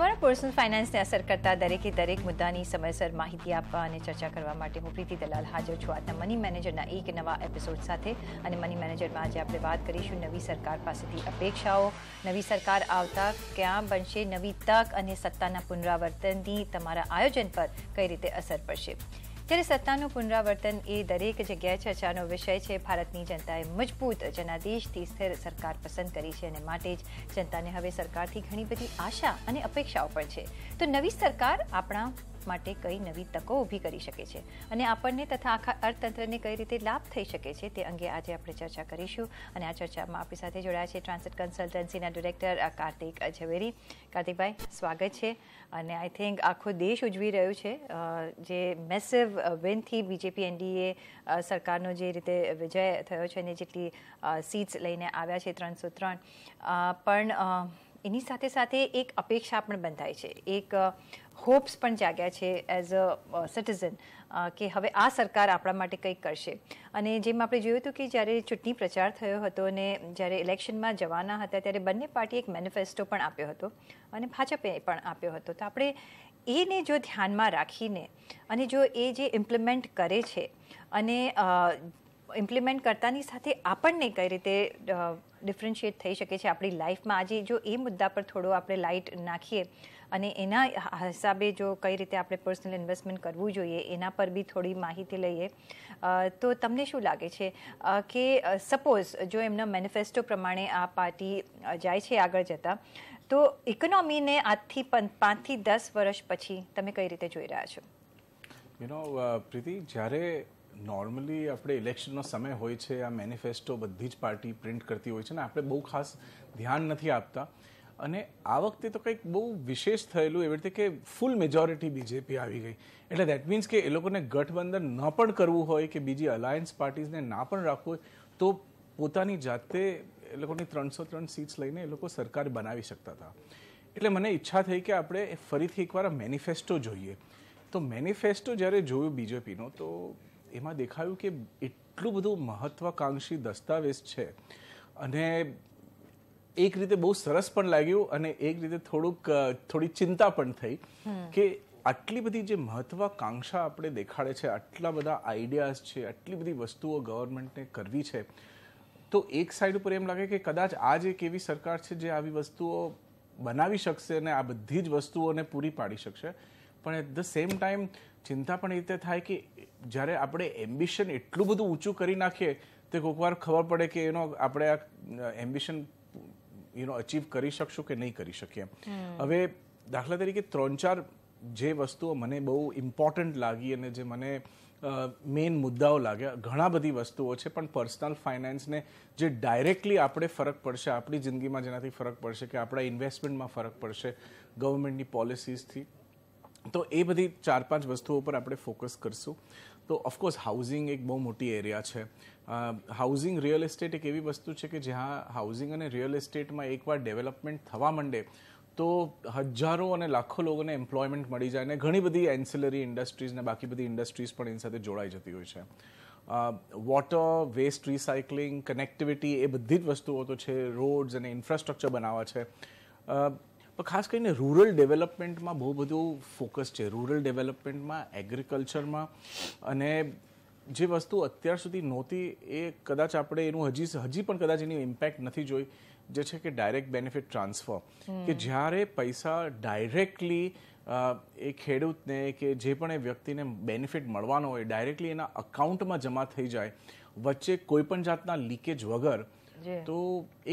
તમારા પર્સનલ ફાઇનાન્સને અસર કરતા દરેકે દરેક મુદ્દાની સમયસર માહિતી આપવા અને ચર્ચા કરવા માટે હું પ્રીતિ દલાલ હાજર છું આજના મની મેનેજરના એક નવા એપિસોડ સાથે અને મની મેનેજરમાં આજે આપણે વાત કરીશું નવી સરકાર પાસેથી અપેક્ષાઓ નવી સરકાર આવતા ક્યાં બનશે નવી તક અને સત્તાના પુનરાવર્તનની તમારા આયોજન પર કઈ રીતે અસર પડશે ત્યારે સત્તાનું પુનરાવર્તન એ દરેક જગ્યાએ ચર્ચાનો વિષય છે ભારતની જનતાએ મજબૂત જનાદેશથી સ્થિર સરકાર પસંદ કરી છે અને માટે જ જનતાને હવે સરકારથી ઘણી બધી આશા અને અપેક્ષાઓ પણ છે તો નવી સરકાર આપણા માટે કઈ નવી તકો ઊભી કરી શકે છે અને આપણને તથા આખા અર્થતંત્રને કઈ રીતે લાભ થઈ શકે છે તે અંગે આજે આપણે ચર્ચા કરીશું અને આ ચર્ચામાં આપણી સાથે જોડાયા છે ટ્રાન્સિટ કન્સલ્ટન્સીના ડિરેક્ટર કાર્તિક ઝવેરી કાર્તિકભાઈ સ્વાગત છે અને આઈ થિંક આખો દેશ ઉજવી રહ્યો છે જે મેસિવ વિનથી બીજેપી એનડીએ સરકારનો જે રીતે વિજય થયો છે અને જેટલી સીટ્સ લઈને આવ્યા છે ત્રણસો ત્રણ પણ એની સાથે સાથે એક અપેક્ષા પણ બંધાય છે એક હોપ્સ પણ જાગ્યા છે એઝ અ સિટીઝન કે હવે આ સરકાર આપણા માટે કંઈક કરશે અને જેમ આપણે જોયું હતું કે જ્યારે ચૂંટણી પ્રચાર થયો હતો અને જ્યારે ઇલેક્શનમાં જવાના હતા ત્યારે બંને પાર્ટી એક મેનિફેસ્ટો પણ આપ્યો હતો અને ભાજપે પણ આપ્યો હતો તો આપણે એને જો ધ્યાનમાં રાખીને અને જો એ જે ઇમ્પ્લિમેન્ટ કરે છે અને ઇમ્પ્લિમેન્ટ કરતાની સાથે આપણને કઈ રીતે ડિફરન્શિએટ થઈ શકે છે આપણી લાઈફમાં આજે જો એ મુદ્દા પર થોડો આપણે લાઇટ નાખીએ અને એના હિસાબે જો કઈ રીતે આપણે પર્સનલ ઇન્વેસ્ટમેન્ટ કરવું જોઈએ એના પર બી થોડી માહિતી લઈએ તો તમને શું લાગે છે કે સપોઝ જો એમના મેનિફેસ્ટો પ્રમાણે આ પાર્ટી જાય છે આગળ જતા તો ઇકોનોમીને આજથી પાંચથી દસ વર્ષ પછી તમે કઈ રીતે જોઈ રહ્યા છો યુ નો પ્રીતિ જ્યારે નોર્મલી આપણે ઇલેક્શનનો સમય હોય છે આ મેનિફેસ્ટો બધી જ પાર્ટી પ્રિન્ટ કરતી હોય છે ને આપણે બહુ ખાસ ધ્યાન નથી આપતા અને આ વખતે તો કંઈક બહુ વિશેષ થયેલું એવી રીતે કે ફૂલ મેજોરિટી બીજેપી આવી ગઈ એટલે દેટ મીન્સ કે એ લોકોને ગઠબંધન ન પણ કરવું હોય કે બીજી અલાયન્સ પાર્ટીઝને ના પણ રાખવું હોય તો પોતાની જાતે એ લોકોની ત્રણસો ત્રણ સીટ્સ લઈને એ લોકો સરકાર બનાવી શકતા હતા એટલે મને ઈચ્છા થઈ કે આપણે ફરીથી એકવાર મેનિફેસ્ટો જોઈએ તો મેનિફેસ્ટો જ્યારે જોયું બીજેપીનો તો એમાં દેખાયું કે એટલું બધું મહત્વાકાંક્ષી દસ્તાવેજ છે અને એક રીતે બહુ સરસ પણ લાગ્યું અને એક રીતે થોડુંક થોડી ચિંતા પણ થઈ કે આટલી બધી જે મહત્વાકાંક્ષા આપણે દેખાડે છે આટલા બધા આઈડિયાઝ છે આટલી બધી વસ્તુઓ ગવર્મેન્ટને કરવી છે તો એક સાઈડ ઉપર એમ લાગે કે કદાચ આજ એક એવી સરકાર છે જે આવી વસ્તુઓ બનાવી શકશે અને આ બધી જ વસ્તુઓને પૂરી પાડી શકશે પણ એટ ધ સેમ ટાઈમ ચિંતા પણ એ રીતે થાય કે જ્યારે આપણે એમ્બિશન એટલું બધું ઊંચું કરી નાખીએ તો વાર ખબર પડે કે એનો આપણે આ એમ્બિશન યુનો અચીવ કરી શકશું કે નહીં કરી શકીએ હવે દાખલા તરીકે ત્રણ ચાર જે વસ્તુઓ મને બહુ ઇમ્પોર્ટન્ટ લાગી અને જે મને મેઇન મુદ્દાઓ લાગ્યા ઘણા બધી વસ્તુઓ છે પણ પર્સનલ ફાઇનાન્સને જે ડાયરેક્ટલી આપણે ફરક પડશે આપણી જિંદગીમાં જેનાથી ફરક પડશે કે આપણા ઇન્વેસ્ટમેન્ટમાં ફરક પડશે ગવર્મેન્ટની પોલિસીસથી તો એ બધી ચાર પાંચ વસ્તુઓ પર આપણે ફોકસ કરશું તો ઓફકોર્સ હાઉસિંગ એક બહુ મોટી એરિયા છે હાઉસિંગ રિયલ એસ્ટેટ એક એવી વસ્તુ છે કે જ્યાં હાઉસિંગ અને રિયલ એસ્ટેટમાં એકવાર ડેવલપમેન્ટ થવા માંડે તો હજારો અને લાખો લોકોને એમ્પ્લોયમેન્ટ મળી જાય અને ઘણી બધી એન્સિલરી ઇન્ડસ્ટ્રીઝ ને બાકી બધી ઇન્ડસ્ટ્રીઝ પણ એની સાથે જોડાઈ જતી હોય છે વોટર વેસ્ટ રિસાયકલિંગ કનેક્ટિવિટી એ બધી જ વસ્તુઓ તો છે રોડ્સ અને ઇન્ફ્રાસ્ટ્રક્ચર બનાવવા છે પણ ખાસ કરીને રૂરલ ડેવલપમેન્ટમાં બહુ બધું ફોકસ છે રૂરલ ડેવલપમેન્ટમાં એગ્રીકલ્ચરમાં અને જે વસ્તુ અત્યાર સુધી નહોતી એ કદાચ આપણે એનું હજી હજી પણ કદાચ એની ઇમ્પેક્ટ નથી જોઈ જે છે કે ડાયરેક્ટ બેનિફિટ ટ્રાન્સફર કે જ્યારે પૈસા ડાયરેક્ટલી એ ખેડૂતને કે જે પણ એ વ્યક્તિને બેનિફિટ મળવાનો હોય ડાયરેક્ટલી એના અકાઉન્ટમાં જમા થઈ જાય વચ્ચે કોઈ પણ જાતના લીકેજ વગર તો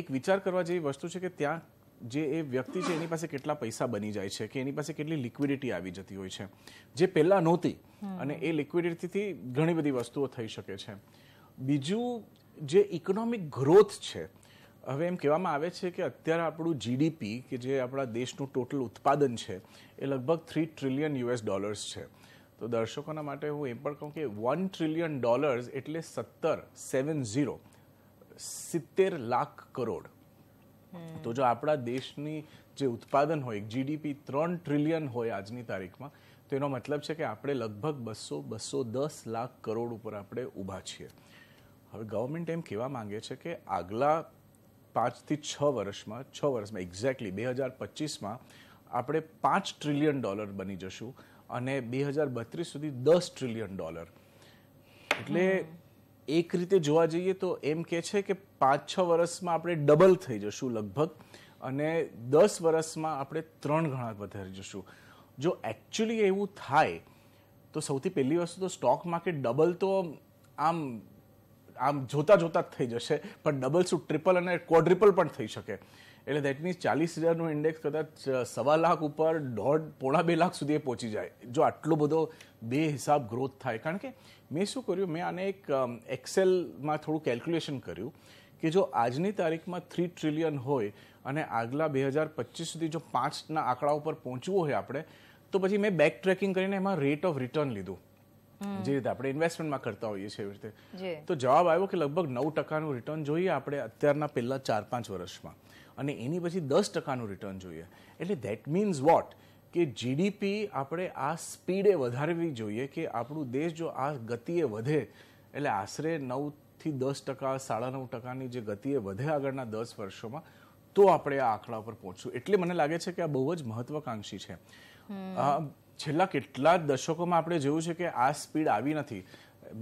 એક વિચાર કરવા જેવી વસ્તુ છે કે ત્યાં જે એ વ્યક્તિ છે એની પાસે કેટલા પૈસા બની જાય છે કે એની પાસે કેટલી લિક્વિડિટી આવી જતી હોય છે જે પહેલાં નહોતી અને એ લિક્વિડિટીથી ઘણી બધી વસ્તુઓ થઈ શકે છે બીજું જે ઇકોનોમિક ગ્રોથ છે હવે એમ કહેવામાં આવે છે કે અત્યારે આપણું જીડીપી કે જે આપણા દેશનું ટોટલ ઉત્પાદન છે એ લગભગ થ્રી ટ્રિલિયન યુએસ ડોલર્સ છે તો દર્શકોના માટે હું એમ પણ કહું કે વન ટ્રિલિયન ડોલર્સ એટલે સત્તર સેવન ઝીરો સિત્તેર લાખ કરોડ તો જો આપણા દેશની જે ઉત્પાદન હોય જીડીપી ત્રણ ટ્રિલિયન હોય આજની તારીખમાં તો એનો મતલબ છે કે આપણે લગભગ બસો બસો દસ લાખ કરોડ ઉપર આપણે ઊભા છીએ હવે ગવર્મેન્ટ એમ કહેવા માંગે છે કે આગલા પાંચથી છ વર્ષમાં છ વર્ષમાં એક્ઝેક્ટલી બે હજાર પચીસમાં આપણે પાંચ ટ્રિલિયન ડોલર બની જશું અને બે હજાર બત્રીસ સુધી દસ ટ્રિલિયન ડોલર એટલે એક રીતે જોવા જઈએ તો એમ કે છે કે પાંચ છ વર્ષમાં આપણે ડબલ થઈ જશું લગભગ અને દસ વર્ષમાં આપણે ત્રણ ગણા વધારી જશું જો એકચ્યુઅલી એવું થાય તો સૌથી પહેલી વસ્તુ તો સ્ટોક માર્કેટ ડબલ તો આમ આમ જોતા જોતા જ થઈ જશે પણ ડબલ શું ટ્રિપલ અને ક્વોડ્રિપલ પણ થઈ શકે એટલે દેટ મીન્સ ચાલીસ હજારનું ઇન્ડેક્સ કદાચ સવા લાખ ઉપર દોઢ પોણા બે લાખ સુધી એ પહોંચી જાય જો આટલો બધો બે હિસાબ ગ્રોથ થાય કારણ કે મેં શું કર્યું મેં આને એક એક્સેલમાં થોડું કેલ્ક્યુલેશન કર્યું કે જો આજની તારીખમાં થ્રી ટ્રિલિયન હોય અને આગલા બે હજાર પચીસ સુધી જો પાંચના આંકડા ઉપર પહોંચવું હોય આપણે તો પછી મેં બેક ટ્રેકિંગ કરીને એમાં રેટ ઓફ રિટર્ન લીધું જે રીતે આપણે ઇન્વેસ્ટમેન્ટમાં કરતા હોઈએ છીએ એવી રીતે તો જવાબ આવ્યો કે લગભગ નવ ટકાનું રિટર્ન જોઈએ આપણે અત્યારના પહેલાં ચાર પાંચ વર્ષમાં અને એની પછી દસ ટકાનું રિટર્ન જોઈએ એટલે દેટ મીન્સ વોટ કે જીડીપી આપણે આ સ્પીડે વધારવી જોઈએ કે આપણું દેશ જો આ ગતિએ વધે એટલે આશરે નવથી દસ ટકા સાડા નવ ટકાની જે ગતિએ વધે આગળના દસ વર્ષોમાં તો આપણે આ આંકડા પર પહોંચશું એટલે મને લાગે છે કે આ બહુ જ મહત્વાકાંક્ષી છે છેલ્લા કેટલા દશકોમાં આપણે જોયું છે કે આ સ્પીડ આવી નથી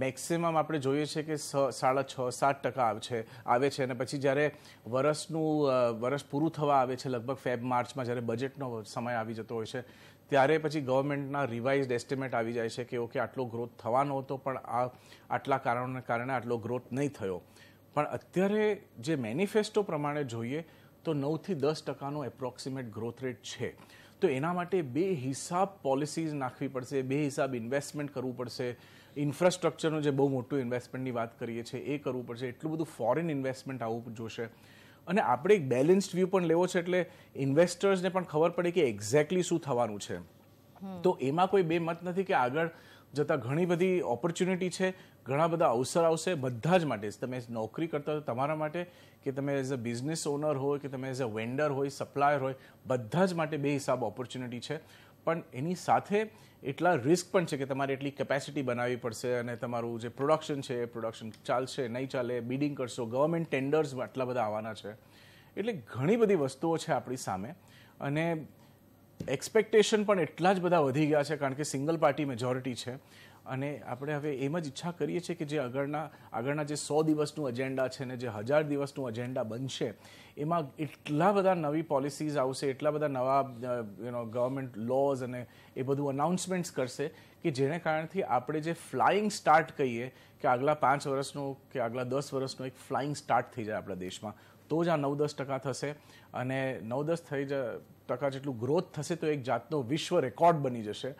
મેક્સિમમ આપણે જોઈએ છે કે સાડા છ સાત ટકા આવે છે આવે છે અને પછી જ્યારે વરસનું વરસ પૂરું થવા આવે છે લગભગ ફેબ માર્ચમાં જ્યારે બજેટનો સમય આવી જતો હોય છે ત્યારે પછી ગવર્મેન્ટના રિવાઇઝ એસ્ટિમેટ આવી જાય છે કે ઓકે આટલો ગ્રોથ થવાનો હતો પણ આ આટલા કારણોને કારણે આટલો ગ્રોથ નહીં થયો પણ અત્યારે જે મેનિફેસ્ટો પ્રમાણે જોઈએ તો નવથી દસ ટકાનો એપ્રોક્સિમેટ ગ્રોથ રેટ છે તો એના માટે બે હિસાબ પોલિસીઝ નાખવી પડશે બે હિસાબ ઇન્વેસ્ટમેન્ટ કરવું પડશે ઇન્ફ્રાસ્ટ્રક્ચરનું જે બહુ મોટું ઇન્વેસ્ટમેન્ટની વાત કરીએ છીએ એ કરવું પડશે એટલું બધું ફોરેન ઇન્વેસ્ટમેન્ટ આવવું જોશે અને આપણે એક બેલેન્સ્ડ વ્યૂ પણ લેવો છે એટલે ઇન્વેસ્ટર્સને પણ ખબર પડે કે એક્ઝેક્ટલી શું થવાનું છે તો એમાં કોઈ બે મત નથી કે આગળ જતાં ઘણી બધી ઓપોર્ચ્યુનિટી છે ઘણા બધા અવસર આવશે બધા જ માટે તમે નોકરી કરતા હોય તમારા માટે કે તમે એઝ અ બિઝનેસ ઓનર હોય કે તમે એઝ અ વેન્ડર હોય સપ્લાયર હોય બધા જ માટે બે હિસાબ ઓપોર્ચ્યુનિટી છે પણ એની સાથે એટલા રિસ્ક પણ છે કે તમારે એટલી કેપેસિટી બનાવવી પડશે અને તમારું જે પ્રોડક્શન છે એ પ્રોડક્શન ચાલશે નહીં ચાલે બિડિંગ કરશો ગવર્મેન્ટ ટેન્ડર્સ આટલા બધા આવવાના છે એટલે ઘણી બધી વસ્તુઓ છે આપણી સામે અને એક્સપેક્ટેશન પણ એટલા જ બધા વધી ગયા છે કારણ કે સિંગલ પાર્ટી મેજોરિટી છે અને આપણે હવે એમ જ ઈચ્છા કરીએ છીએ કે જે આગળના આગળના જે સો દિવસનું એજન્ડા છે ને જે હજાર દિવસનું એજન્ડા બનશે એમાં એટલા બધા નવી પોલિસીઝ આવશે એટલા બધા નવા યુ ગવર્મેન્ટ લોઝ અને એ બધું અનાઉન્સમેન્ટ્સ કરશે કે જેને કારણથી આપણે જે ફ્લાઇંગ સ્ટાર્ટ કહીએ કે આગલા પાંચ વર્ષનું કે આગલા દસ વર્ષનું એક ફ્લાઇંગ સ્ટાર્ટ થઈ જાય આપણા દેશમાં તો જ આ નવ દસ ટકા થશે અને નવ દસ થઈ જાય ટકા જેટલું ગ્રોથ થશે તો એક જાતનો વિશ્વ રેકોર્ડ બની જશે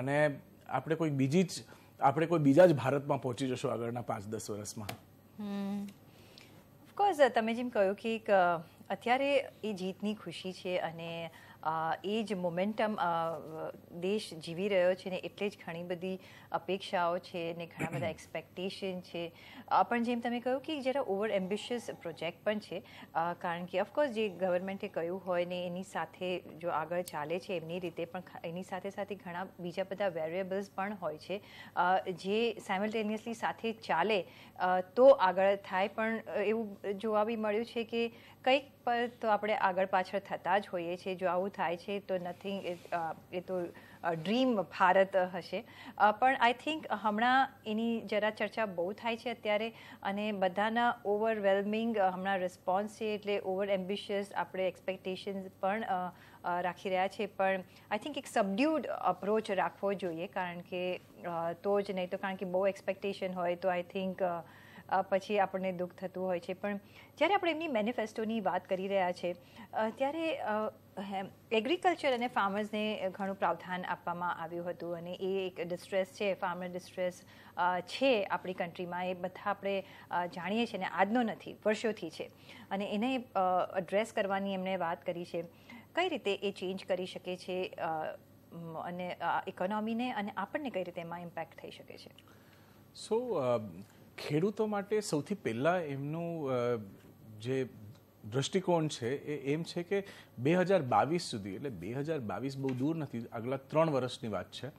અને આપણે કોઈ બીજી જ આપણે કોઈ બીજા જ ભારતમાં પહોંચી જશું આગળના પાંચ દસ વર્ષમાં ઓફકોર્સ તમે જેમ કહ્યું કે અત્યારે એ જીતની ખુશી છે અને એ જ મોમેન્ટમ દેશ જીવી રહ્યો છે ને એટલે જ ઘણી બધી અપેક્ષાઓ છે ને ઘણા બધા એક્સપેક્ટેશન છે પણ જેમ તમે કહ્યું કે જરા ઓવર એમ્બિશિયસ પ્રોજેક્ટ પણ છે કારણ કે ઓફકોર્સ જે ગવર્મેન્ટે કહ્યું હોય ને એની સાથે જો આગળ ચાલે છે એમની રીતે પણ એની સાથે સાથે ઘણા બીજા બધા વેરિએબલ્સ પણ હોય છે જે સાયમલ્ટેનિયસલી સાથે ચાલે તો આગળ થાય પણ એવું જોવા બી મળ્યું છે કે કંઈક પર તો આપણે આગળ પાછળ થતા જ હોઈએ છીએ જો આવું થાય છે તો નથિંગ એ તો ડ્રીમ ભારત હશે પણ આઈ થિંક હમણાં એની જરા ચર્ચા બહુ થાય છે અત્યારે અને બધાના ઓવરવેલમિંગ હમણાં રિસ્પોન્સ છે એટલે ઓવર એમ્બિશિયસ આપણે એક્સપેક્ટેશન્સ પણ રાખી રહ્યા છે પણ આઈ થિંક એક સબડ્યુડ અપ્રોચ રાખવો જોઈએ કારણ કે તો જ નહીં તો કારણ કે બહુ એક્સપેક્ટેશન હોય તો આઈ થિંક પછી આપણને દુઃખ થતું હોય છે પણ જ્યારે આપણે એમની મેનિફેસ્ટોની વાત કરી રહ્યા છે ત્યારે એગ્રીકલ્ચર અને ફાર્મર્સને ઘણું પ્રાવધાન આપવામાં આવ્યું હતું અને એ એક ડિસ્ટ્રેસ છે ફાર્મર ડિસ્ટ્રેસ છે આપણી કન્ટ્રીમાં એ બધા આપણે જાણીએ છીએ ને આજનો નથી વર્ષોથી છે અને એને એડ્રેસ કરવાની એમણે વાત કરી છે કઈ રીતે એ ચેન્જ કરી શકે છે અને ઇકોનોમીને અને આપણને કઈ રીતે એમાં ઇમ્પેક્ટ થઈ શકે છે સો ખેડૂતો માટે સૌથી પહેલાં એમનું જે દ્રષ્ટિકોણ છે એ એમ છે કે બે હજાર બાવીસ સુધી એટલે બે હજાર બાવીસ બહુ દૂર નથી આગલા ત્રણ વર્ષની વાત છે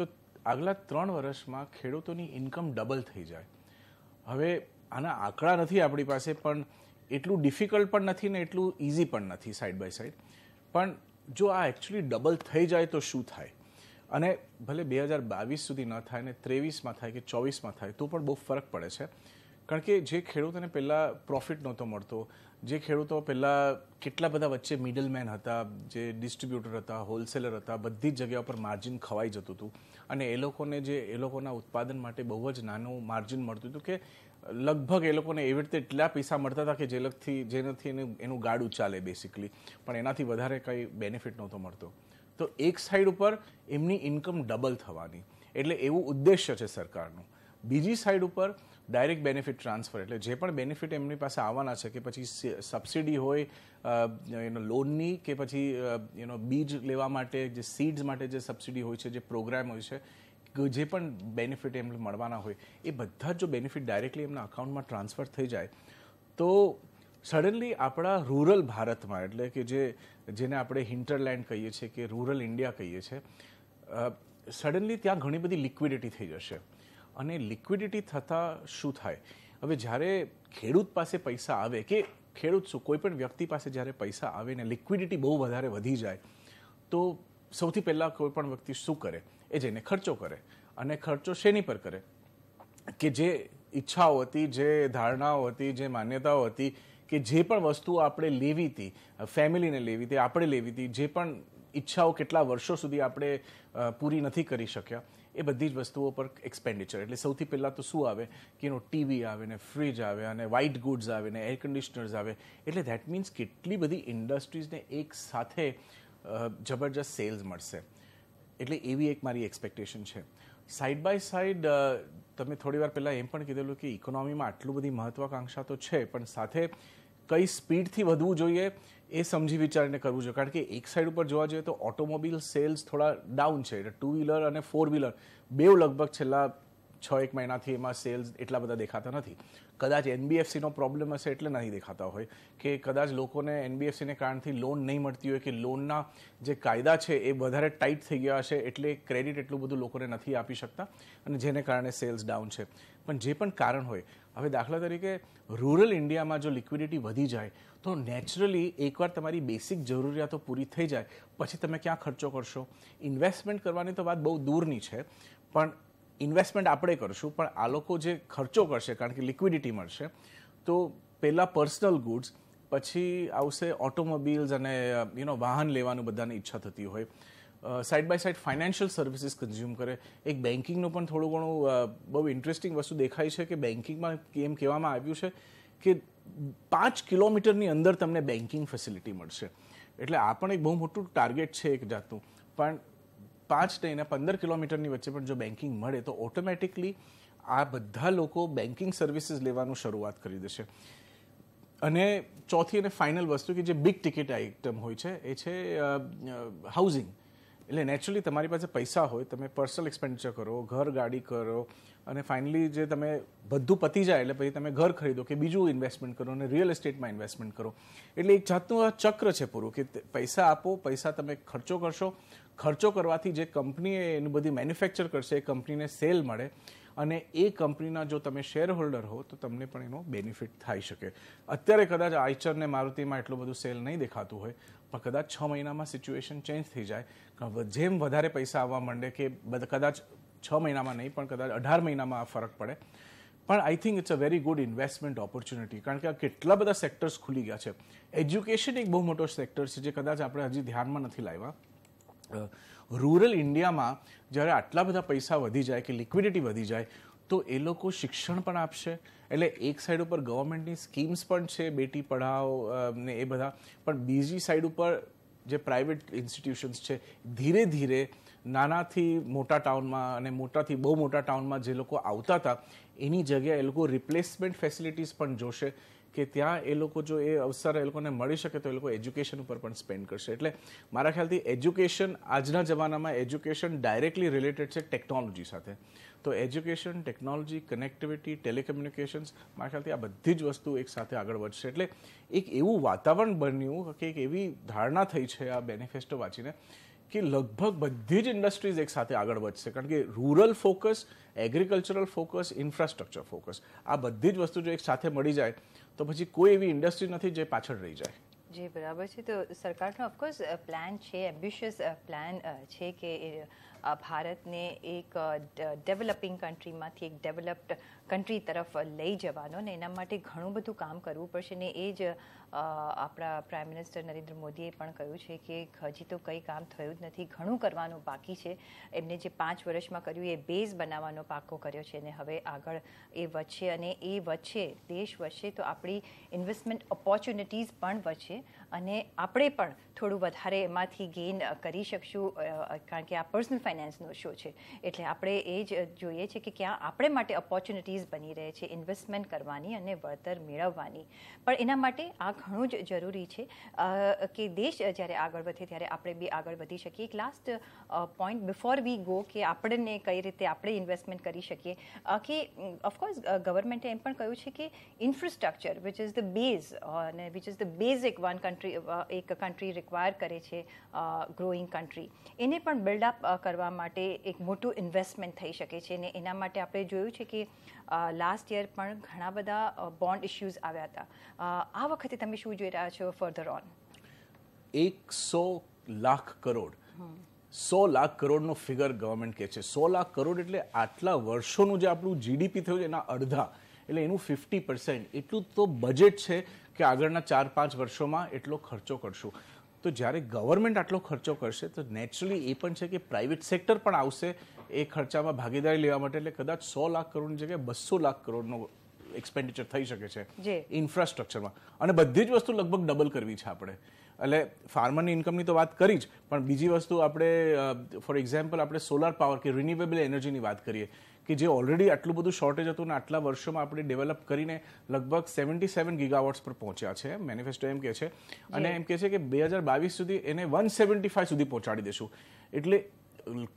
તો આગલા ત્રણ વર્ષમાં ખેડૂતોની ઇન્કમ ડબલ થઈ જાય હવે આના આંકડા નથી આપણી પાસે પણ એટલું ડિફિકલ્ટ પણ નથી ને એટલું ઇઝી પણ નથી સાઈડ બાય સાઈડ પણ જો આ એકચ્યુઅલી ડબલ થઈ જાય તો શું થાય અને ભલે બે હજાર બાવીસ સુધી ન થાય ને ત્રેવીસમાં થાય કે ચોવીસમાં થાય તો પણ બહુ ફરક પડે છે કારણ કે જે ખેડૂતોને પહેલાં પ્રોફિટ નહોતો મળતો જે ખેડૂતો પહેલાં કેટલા બધા વચ્ચે મિડલમેન હતા જે ડિસ્ટ્રીબ્યુટર હતા હોલસેલર હતા બધી જ જગ્યા પર માર્જિન ખવાઈ જતું હતું અને એ લોકોને જે એ લોકોના ઉત્પાદન માટે બહુ જ નાનું માર્જિન મળતું હતું કે લગભગ એ લોકોને એવી રીતે એટલા પૈસા મળતા હતા કે જે જેલથી જેનાથી એનું એનું ગાડું ચાલે બેસિકલી પણ એનાથી વધારે કંઈ બેનિફિટ નહોતો મળતો તો એક સાઈડ ઉપર એમની ઇન્કમ ડબલ થવાની એટલે એવું ઉદ્દેશ્ય છે સરકારનું બીજી સાઈડ ઉપર ડાયરેક્ટ બેનિફિટ ટ્રાન્સફર એટલે જે પણ બેનિફિટ એમની પાસે આવવાના છે કે પછી સબસિડી હોય એનો લોનની કે પછી એનો બીજ લેવા માટે જે સીડ્સ માટે જે સબસિડી હોય છે જે પ્રોગ્રામ હોય છે જે પણ બેનિફિટ એમને મળવાના હોય એ બધા જ જો બેનિફિટ ડાયરેક્ટલી એમના અકાઉન્ટમાં ટ્રાન્સફર થઈ જાય તો સડનલી આપણા રૂરલ ભારતમાં એટલે કે જે જેને આપણે હિન્ટરલેન્ડ કહીએ છીએ કે રૂરલ ઇન્ડિયા કહીએ છીએ સડનલી ત્યાં ઘણી બધી લિક્વિડિટી થઈ જશે અને લિક્વિડિટી થતાં શું થાય હવે જ્યારે ખેડૂત પાસે પૈસા આવે કે ખેડૂત શું કોઈ પણ વ્યક્તિ પાસે જ્યારે પૈસા આવે ને લિક્વિડિટી બહુ વધારે વધી જાય તો સૌથી પહેલાં કોઈ પણ વ્યક્તિ શું કરે એ જઈને ખર્ચો કરે અને ખર્ચો શેની પર કરે કે જે ઈચ્છાઓ હતી જે ધારણાઓ હતી જે માન્યતાઓ હતી કે જે પણ વસ્તુઓ આપણે લેવી હતી ફેમિલીને લેવી હતી આપણે લેવી હતી જે પણ ઈચ્છાઓ કેટલા વર્ષો સુધી આપણે પૂરી નથી કરી શક્યા એ બધી જ વસ્તુઓ પર એક્સપેન્ડિચર એટલે સૌથી પહેલાં તો શું આવે કે એનો ટીવી આવે ને ફ્રિજ આવે અને વ્હાઇટ ગુડ્સ આવે ને એર કન્ડિશનર્સ આવે એટલે ધેટ મીન્સ કેટલી બધી ઇન્ડસ્ટ્રીઝને એક સાથે જબરજસ્ત સેલ્સ મળશે એટલે એવી એક મારી એક્સપેક્ટેશન છે સાઈડ બાય સાઈડ તમે થોડી વાર પહેલાં એમ પણ કીધેલું કે ઇકોનોમીમાં આટલું બધી મહત્વાકાંક્ષા તો છે પણ સાથે કઈ સ્પીડથી વધવું જોઈએ એ સમજી વિચારીને કરવું જોઈએ કારણ કે એક સાઈડ ઉપર જોવા જઈએ તો ઓટોમોબિલ સેલ્સ થોડા ડાઉન છે એટલે ટુ વ્હીલર અને ફોર વ્હીલર બેઉ લગભગ છેલ્લા છ એક મહિનાથી એમાં સેલ્સ એટલા બધા દેખાતા નથી કદાચ એનબીએફસીનો પ્રોબ્લેમ હશે એટલે નથી દેખાતા હોય કે કદાચ લોકોને એનબીએફસીને કારણથી લોન નહીં મળતી હોય કે લોનના જે કાયદા છે એ વધારે ટાઈટ થઈ ગયા હશે એટલે ક્રેડિટ એટલું બધું લોકોને નથી આપી શકતા અને જેને કારણે સેલ્સ ડાઉન છે પણ જે પણ કારણ હોય હવે દાખલા તરીકે રૂરલ ઇન્ડિયામાં જો લિક્વિડિટી વધી જાય તો નેચરલી એકવાર તમારી બેસિક જરૂરિયાતો પૂરી થઈ જાય પછી તમે ક્યાં ખર્ચો કરશો ઇન્વેસ્ટમેન્ટ કરવાની તો વાત બહુ દૂરની છે પણ ઇન્વેસ્ટમેન્ટ આપણે કરશું પણ આ લોકો જે ખર્ચો કરશે કારણ કે લિક્વિડિટી મળશે તો પહેલાં પર્સનલ ગુડ્સ પછી આવશે ઓટોમોબિલ્સ અને યુનો વાહન લેવાનું બધાને ઈચ્છા થતી હોય side by side financial services consume કરે એક બેન્કિંગનું પણ થોડું ઘણું બહુ ઇન્ટરેસ્ટિંગ વસ્તુ દેખાય છે કે બેન્કિંગમાં એમ કહેવામાં આવ્યું છે કે પાંચ કિલોમીટરની અંદર તમને બેન્કિંગ ફેસિલિટી મળશે એટલે આ પણ એક બહુ મોટું ટાર્ગેટ છે એક જાતનું પણ પાંચ થઈને પંદર કિલોમીટરની વચ્ચે પણ જો બેન્કિંગ મળે તો ઓટોમેટિકલી આ બધા લોકો બેન્કિંગ સર્વિસીસ લેવાનું શરૂઆત કરી દેશે અને ચોથી અને ફાઇનલ વસ્તુ કે જે બિગ ટિકિટ આઇટમ હોય છે એ છે હાઉસિંગ એટલે નેચરલી તમારી પાસે પૈસા હોય તમે પર્સનલ એક્સપેન્ડિચર કરો ઘર ગાડી કરો અને ફાઇનલી જે તમે બધું પતી જાય એટલે પછી તમે ઘર ખરીદો કે બીજું ઇન્વેસ્ટમેન્ટ કરો અને રિયલ એસ્ટેટમાં ઇન્વેસ્ટમેન્ટ કરો એટલે એક જાતનું આ ચક્ર છે પૂરું કે પૈસા આપો પૈસા તમે ખર્ચો કરશો ખર્ચો કરવાથી જે કંપનીએ એનું બધી મેન્યુફેક્ચર કરશે એ કંપનીને સેલ મળે અને એ કંપનીના જો તમે શેર હોલ્ડર હો તો તમને પણ એનો બેનિફિટ થઈ શકે અત્યારે કદાચ આઈચરને મારુતિમાં એટલું બધું સેલ નહીં દેખાતું હોય પણ કદાચ છ મહિનામાં સિચ્યુએશન ચેન્જ થઈ જાય જેમ વધારે પૈસા આવવા માંડે કે કદાચ છ મહિનામાં નહીં પણ કદાચ અઢાર મહિનામાં આ ફરક પડે પણ I think it's a very good investment opportunity કારણ કે આ કેટલા બધા સેક્ટર્સ ખુલી ગયા છે એજ્યુકેશન એક બહુ મોટો સેક્ટર છે જે કદાચ આપણે હજી ધ્યાનમાં નથી લાવ્યા રૂરલ ઇન્ડિયામાં જ્યારે આટલા બધા પૈસા વધી જાય કે લિક્વિડિટી વધી જાય તો એ લોકો શિક્ષણ પણ આપશે એટલે એક સાઈડ ઉપર ગવર્મેન્ટની સ્કીમ્સ પણ છે બેટી પઢાઓ ને એ બધા પણ બીજી સાઈડ ઉપર જે પ્રાઇવેટ ઇન્સ્ટિટ્યુશન્સ છે ધીરે ધીરે નાનાથી મોટા ટાઉનમાં અને મોટાથી બહુ મોટા ટાઉનમાં જે લોકો આવતા હતા એની જગ્યાએ એ લોકો રિપ્લેસમેન્ટ ફેસિલિટીઝ પણ જોશે કે ત્યાં એ લોકો જો એ અવસર એ લોકોને મળી શકે તો એ લોકો એજ્યુકેશન ઉપર પણ સ્પેન્ડ કરશે એટલે મારા ખ્યાલથી એજ્યુકેશન આજના જમાનામાં એજ્યુકેશન ડાયરેક્ટલી રિલેટેડ છે ટેકનોલોજી સાથે તો એજ્યુકેશન ટેકનોલોજી કનેક્ટિવિટી ટેલિકમ્યુનિકેશન્સ મારા ખ્યાલથી આ બધી જ વસ્તુ એક સાથે આગળ વધશે એટલે એક એવું વાતાવરણ બન્યું કે એક એવી ધારણા થઈ છે આ બેનિફેસ્ટો વાંચીને કે લગભગ બધી જ ઇન્ડસ્ટ્રીઝ એક સાથે આગળ વધશે કારણ કે rural focus agricultural focus infrastructure focus આ બધી જ વસ્તુ જો એક સાથે મળી જાય તો પછી કોઈ એવી ઇન્ડસ્ટ્રી નથી જે પાછળ રહી જાય જે બરાબર છે તો સરકારનો ઓફકોર્સ પ્લાન છે એમ્બિશિયસ પ્લાન છે કે ભારતને એક ડેવલપિંગ કન્ટ્રીમાંથી એક ડેવલપ્ડ કન્ટ્રી તરફ લઈ જવાનો ને એના માટે ઘણું બધું કામ કરવું પડશે ને એ જ આપણા પ્રાઇમ મિનિસ્ટર નરેન્દ્ર મોદીએ પણ કહ્યું છે કે હજી તો કંઈ કામ થયું જ નથી ઘણું કરવાનું બાકી છે એમને જે પાંચ વર્ષમાં કર્યું એ બેઝ બનાવવાનો પાકો કર્યો છે ને હવે આગળ એ વધશે અને એ વચ્ચે દેશ વધશે તો આપણી ઇન્વેસ્ટમેન્ટ ઓપોર્ચ્યુનિટીઝ પણ વધશે અને આપણે પણ થોડું વધારે એમાંથી ગેઇન કરી શકશું કારણ કે આ પર્સનલ ફાઇનાન્સનો શો છે એટલે આપણે એ જ જોઈએ છે કે ક્યાં આપણે માટે ઓપોર્ચ્યુનિટીઝ પોલિસીસ બની રહે છે ઇન્વેસ્ટમેન્ટ કરવાની અને વળતર મેળવવાની પણ એના માટે આ ઘણું જ જરૂરી છે કે દેશ જ્યારે આગળ વધે ત્યારે આપણે બી આગળ વધી શકીએ એક last point before we go કે આપણને કઈ રીતે આપણે ઇન્વેસ્ટમેન્ટ કરી શકીએ કે ઓફકોર્સ ગવર્મેન્ટે એમ પણ કહ્યું છે કે infrastructure which is the base અને which is the basic one country એક કન્ટ્રી રિક્વાયર કરે છે ગ્રોઈંગ કન્ટ્રી એને પણ બિલ્ડઅપ કરવા માટે એક મોટું ઇન્વેસ્ટમેન્ટ થઈ શકે છે અને એના માટે આપણે જોયું છે કે લાસ્ટ યર પણ ઘણા બધા બોન્ડ ઇશ્યુઝ આવ્યા હતા આ વખતે તમે શું જોઈ રહ્યા છો ફર્ધર ઓન એકસો લાખ કરોડ સો લાખ કરોડનું ફિગર ગવર્મેન્ટ કહે છે સો લાખ કરોડ એટલે આટલા વર્ષોનું જે આપણું જીડીપી થયું છે એના અડધા એટલે એનું ફિફ્ટી પર્સન્ટ એટલું તો બજેટ છે કે આગળના ચાર પાંચ વર્ષોમાં એટલો ખર્ચો કરશું તો જ્યારે ગવર્મેન્ટ આટલો ખર્ચો કરશે તો નેચરલી એ પણ છે કે પ્રાઇવેટ સેક્ટર પણ આવશે એ ખર્ચામાં ભાગીદારી લેવા માટે એટલે કદાચ સો લાખ કરોડની જગ્યાએ બસો લાખ કરોડનો એક્સપેન્ડિચર થઈ શકે છે ઇન્ફ્રાસ્ટ્રક્ચરમાં અને બધી જ વસ્તુ લગભગ ડબલ કરવી છે આપણે એટલે ફાર્મરની ઇન્કમની તો વાત કરી જ પણ બીજી વસ્તુ આપણે ફોર એક્ઝામ્પલ આપણે સોલાર પાવર કે રિન્યુએબલ એનર્જીની વાત કરીએ કે જે ઓલરેડી આટલું બધું શોર્ટેજ હતું અને આટલા વર્ષોમાં આપણે ડેવલપ કરીને લગભગ સેવન્ટી સેવન ગીગાવોટ્સ પર પહોંચ્યા છે મેનિફેસ્ટો એમ કહે છે અને એમ કહે છે કે બે હજાર બાવીસ સુધી એને વન સેવન્ટી ફાઈવ સુધી પહોંચાડી દેશું એટલે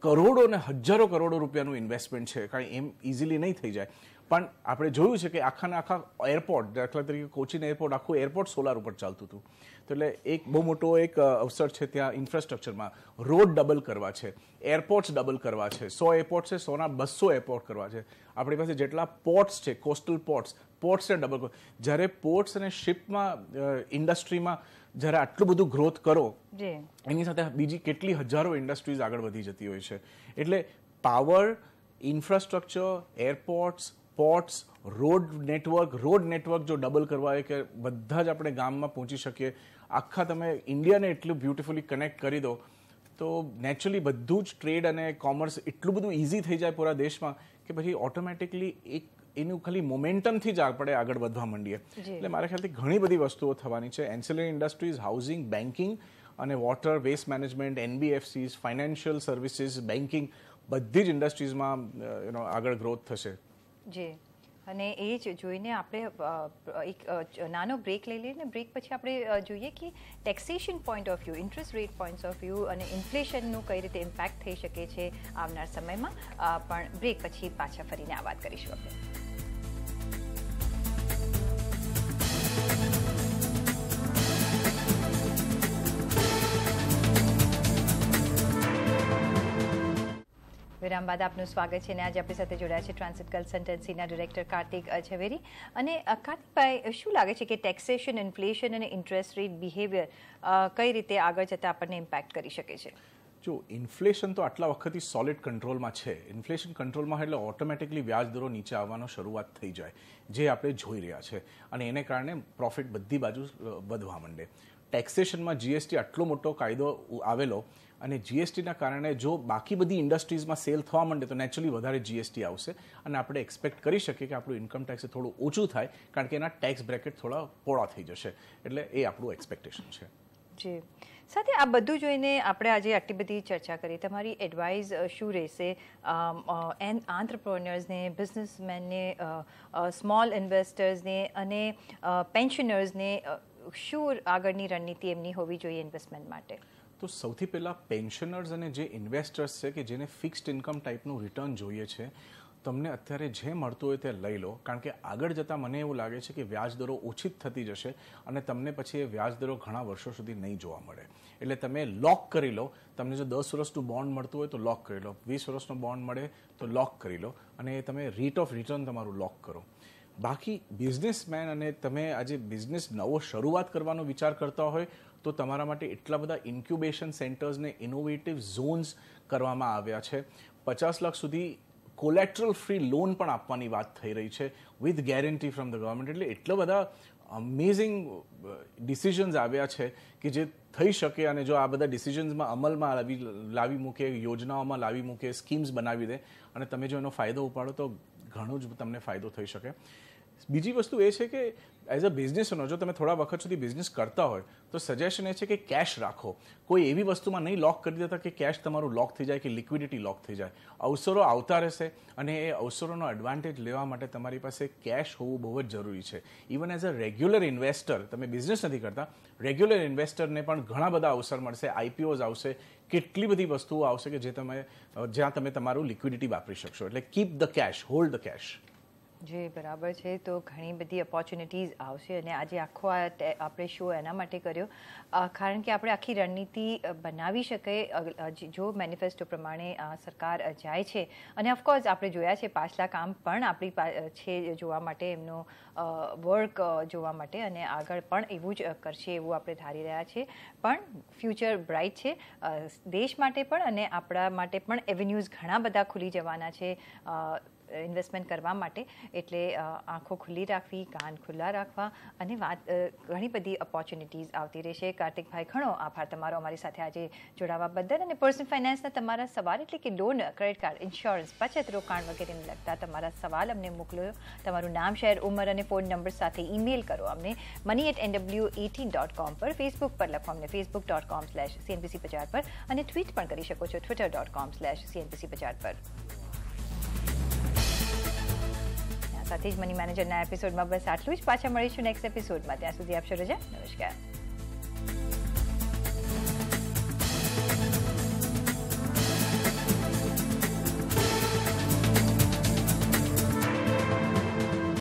કરોડો ને હજારો કરોડો રૂપિયાનું ઇન્વેસ્ટમેન્ટ છે કાંઈ એમ ઇઝીલી નહીં થઈ જાય પણ આપણે જોયું છે કે આખાને આખા એરપોર્ટ દાખલા તરીકે કોચિન એરપોર્ટ આખું એરપોર્ટ સોલાર ઉપર ચાલતું હતું તો એટલે એક બહુ મોટો એક અવસર છે ત્યાં ઇન્ફ્રાસ્ટ્રક્ચરમાં રોડ ડબલ કરવા છે એરપોર્ટ્સ ડબલ કરવા છે સો એરપોર્ટ છે સોના બસો એરપોર્ટ કરવા છે આપણી પાસે જેટલા પોર્ટ્સ છે કોસ્ટલ પોર્ટ્સ પોર્ટ્સને ડબલ જ્યારે પોર્ટ્સ અને શિપમાં ઇન્ડસ્ટ્રીમાં જ્યારે આટલું બધું ગ્રોથ કરો એની સાથે બીજી કેટલી હજારો ઇન્ડસ્ટ્રીઝ આગળ વધી જતી હોય છે એટલે power infrastructure airports ports road network road network જો ડબલ કરવા હોય કે બધા જ આપણે ગામમાં પહોંચી શકીએ આખા તમે ઇન્ડિયાને એટલું બ્યુટિફુલી કનેક્ટ કરી દો તો નેચરલી બધું જ ટ્રેડ અને કોમર્સ એટલું બધું ઇઝી થઈ જાય પૂરા દેશમાં કે પછી ઓટોમેટિકલી એક એનું ખાલી મોમેન્ટમથી જ આપણે આગળ વધવા માંડીએ એટલે મારા ખ્યાલથી ઘણી બધી વસ્તુઓ થવાની છે એન્સિલરી ઇન્ડસ્ટ્રીઝ હાઉસિંગ બેન્કિંગ અને water waste management NBFCs financial services banking બધી જ ઇન્ડસ્ટ્રીઝમાં યુનો આગળ ગ્રોથ થશે જી અને એ જ જોઈને આપણે એક નાનો બ્રેક લઈ લઈએ ને બ્રેક પછી આપણે જોઈએ કે taxation point of view interest rate points of view અને ઇન્ફ્લેશનનું કઈ રીતે ઇમ્પેક્ટ થઈ શકે છે આવનાર સમયમાં પણ બ્રેક પછી પાછા ફરીને આ વાત કરીશું આપણે વિરામ બાદ આપનું સ્વાગત છે અને આજે આપણી સાથે જોડાયા છે ટ્રાન્સિટ કન્સલ્ટન્સીના ડિરેક્ટર કાર્તિક અજવેરી અને કાર્તિકભાઈ શું લાગે છે કે ટેક્સેશન ઇન્ફ્લેશન અને ઇન્ટરેસ્ટ રેટ બિહેવિયર કઈ રીતે આગળ જતાં આપણને ઇમ્પેક્ટ કરી શકે છે જો ઇન્ફ્લેશન તો આટલા વખતથી સોલિડ કંટ્રોલમાં છે ઇન્ફ્લેશન કંટ્રોલમાં એટલે ઓટોમેટિકલી વ્યાજ દરો નીચે આવવાનો શરૂઆત થઈ જાય જે આપણે જોઈ રહ્યા છે અને એને કારણે પ્રોફિટ બધી બાજુ વધવા માંડે ટેક્સેશનમાં જીએસટી આટલો મોટો કાયદો આવેલો અને જીએસટીના કારણે જો બાકી બધી ઇન્ડસ્ટ્રીઝમાં સેલ થવા માંડે તો નેચરલી વધારે જીએસટી આવશે અને આપણે એક્સપેક્ટ કરી શકીએ કે આપણું ઇન્કમ ટેક્સ થોડું ઓછું થાય કારણ કે એના ટેક્સ બ્રેકેટ થોડા પોળા થઈ જશે એટલે એ આપણું એક્સપેક્ટેશન છે જી સાથે આ બધું જોઈને આપણે આજે આટલી બધી ચર્ચા કરી તમારી એડવાઇઝ શું રહેશે એન આંત્રપ્રોનર્સને બિઝનેસમેનને સ્મોલ ઇન્વેસ્ટર્સને અને પેન્શનર્સને શું આગળની રણનીતિ એમની હોવી જોઈએ ઇન્વેસ્ટમેન્ટ માટે તો સૌથી પહેલાં પેન્શનર્સ અને જે ઇન્વેસ્ટર્સ છે કે જેને ફિક્સ્ડ ઇન્કમ ટાઈપનું રિટર્ન જોઈએ છે તમને અત્યારે જે મળતું હોય તે લઈ લો કારણ કે આગળ જતાં મને એવું લાગે છે કે વ્યાજ દરો ઓછી થતી જશે અને તમને પછી એ વ્યાજ દરો ઘણા વર્ષો સુધી નહીં જોવા મળે એટલે તમે લોક કરી લો તમને જો દસ વર્ષનું બોન્ડ મળતું હોય તો લોક કરી લો વીસ વર્ષનો બોન્ડ મળે તો લોક કરી લો અને એ તમે રેટ ઓફ રિટર્ન તમારું લોક કરો બાકી બિઝનેસમેન અને તમે આજે બિઝનેસ નવો શરૂઆત કરવાનો વિચાર કરતા હોય તો તમારા માટે એટલા બધા ઇન્ક્યુબેશન સેન્ટર્સને ઇનોવેટિવ ઝોન્સ કરવામાં આવ્યા છે પચાસ લાખ સુધી કોલેટ્રલ ફ્રી લોન પણ આપવાની વાત થઈ રહી છે with guarantee from the government એટલે એટલા બધા અમેઝિંગ ડિસિઝન્સ આવ્યા છે કે જે થઈ શકે અને જો આ બધા ડિસિઝન્સમાં અમલમાં લાવી લાવી મૂકે યોજનાઓમાં લાવી મૂકે સ્કીમ્સ બનાવી દે અને તમે જો એનો ફાયદો ઉપાડો તો ઘણો જ તમને ફાયદો થઈ શકે બીજી વસ્તુ એ છે કે એઝ અ બિઝનેસ જો તમે થોડા વખત સુધી બિઝનેસ કરતા હોય તો સજેશન એ છે કે કેશ રાખો કોઈ એવી વસ્તુમાં નહીં લોક કરી દેતા કે કેશ તમારું લોક થઈ જાય કે લિક્વિડિટી લોક થઈ જાય અવસરો આવતા રહેશે અને એ અવસરોનો એડવાન્ટેજ લેવા માટે તમારી પાસે કેશ હોવું બહુ જ જરૂરી છે even as a regular investor તમે બિઝનેસ નથી કરતા રેગ્યુલર ઇન્વેસ્ટરને પણ ઘણા બધા અવસર મળશે આઈપીઓઝ આવશે કેટલી બધી વસ્તુઓ આવશે કે જે તમે જ્યાં તમે તમારું લિક્વિડિટી વાપરી શકશો એટલે keep the cash hold the cash જે બરાબર છે તો ઘણી બધી ઓપોર્ચ્યુનિટીઝ આવશે અને આજે આખો આ આપણે શો એના માટે કર્યો કારણ કે આપણે આખી રણનીતિ બનાવી શકે જો મેનિફેસ્ટો પ્રમાણે સરકાર જાય છે અને ઓફકોર્સ આપણે જોયા છે પાછલા કામ પણ આપણી છે જોવા માટે એમનો વર્ક જોવા માટે અને આગળ પણ એવું જ કરશે એવું આપણે ધારી રહ્યા છે પણ ફ્યુચર બ્રાઇટ છે દેશ માટે પણ અને આપણા માટે પણ એવન્યુઝ ઘણા બધા ખુલી જવાના છે ઇન્વેસ્ટમેન્ટ કરવા માટે એટલે આંખો ખુલ્લી રાખવી કાન ખુલ્લા રાખવા અને વાત ઘણી બધી ઓપોર્ચ્યુનિટીઝ આવતી રહેશે કાર્તિકભાઈ ઘણો આભાર તમારો અમારી સાથે આજે જોડાવા બદલ અને પર્સનલ ફાઇનાન્સના તમારા સવાલ એટલે કે લોન ક્રેડિટ કાર્ડ ઇન્સ્યોરન્સ બચત રોકાણ વગેરેને લગતા તમારા સવાલ અમને મોકલો તમારું નામ શહેર ઉંમર અને ફોન નંબર સાથે ઈમેલ કરો અમને money at NW eighteen dot com પર ફેસબુક પર લખો અમને Facebook dot com slash CNBC Bajar પર અને ટ્વીટ પણ કરી શકો છો Twitter dot com slash CNBC Bajar પર સાથે જ મની મેનેજરના એપિસોડમાં બસ આટલું જ પાછા મળીશું નેક્સ્ટ એપિસોડમાં ત્યાં સુધી આપશો રજા નમસ્કાર